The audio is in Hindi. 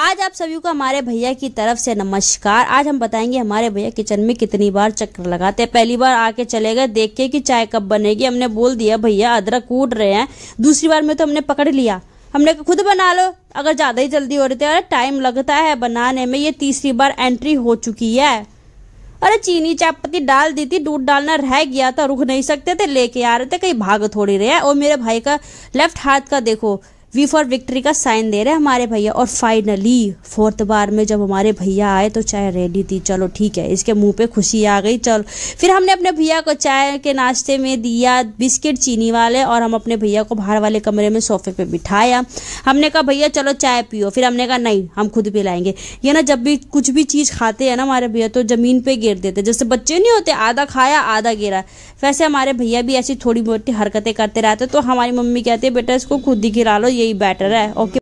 आज आप सभी को हमारे भैया की तरफ से नमस्कार आज हम बताएंगे हमारे भैया किचन में कितनी बार चक्कर लगाते हैं पहली बार आके चले गए देख के कि चाय कब बनेगी हमने बोल दिया भैया अदरक कूट रहे हैं दूसरी बार में तो हमने पकड़ लिया हमने खुद बना लो अगर ज़्यादा ही जल्दी हो रही थी तो अरे टाइम लगता है बनाने में ये तीसरी बार एंट्री हो चुकी है अरे चीनी चाय पत्ती डाल दी थी दूध डालना रह गया था रुक नहीं सकते थे लेके आ रहे थे कहीं भाग थोड़ी रहे और मेरे भाई का लेफ्ट हाथ का देखो वी फॉर विक्ट्री का साइन दे रहे हैं हमारे भैया और फाइनली फोर्थ बार में जब हमारे भैया आए तो चाय रेडी थी चलो ठीक है इसके मुंह पे खुशी आ गई चलो फिर हमने अपने भैया को चाय के नाश्ते में दिया बिस्किट चीनी वाले और हम अपने भैया को बाहर वाले कमरे में सोफे पे बिठाया हमने कहा भैया चलो चाय पियो फिर हमने कहा नहीं हम खुद पिलाएंगे ये ना जब भी कुछ भी चीज़ खाते हैं ना हमारे भैया तो ज़मीन पर गिर देते जैसे बच्चे नहीं होते आधा खाया आधा गिरा वैसे हमारे भैया भी ऐसी थोड़ी मोटी हरकतें करते रहते तो हमारी मम्मी कहती है बेटा इसको खुद ही गिरा लो यही बेटर है ओके